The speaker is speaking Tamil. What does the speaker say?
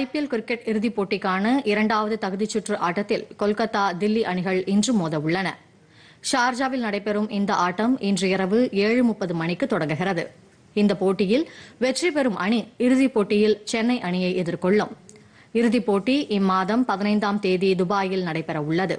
ஐபிஎல் கிரிக்கெட் இறுதிப் போட்டிக்கான இரண்டாவது தகுதிச் சுற்று ஆட்டத்தில் கொல்கத்தா தில்லி அணிகள் இன்று மோத உள்ளன ஷார்ஜாவில் நடைபெறும் இந்த ஆட்டம் இன்று இரவு ஏழு முப்பது மணிக்கு தொடங்குகிறது இந்த போட்டியில் வெற்றி பெறும் அணி இறுதிப் போட்டியில் சென்னை அணியை எதிர்கொள்ளும் இறுதிப் போட்டி இம்மாதம் பதினைந்தாம் தேதி துபாயில் நடைபெற உள்ளது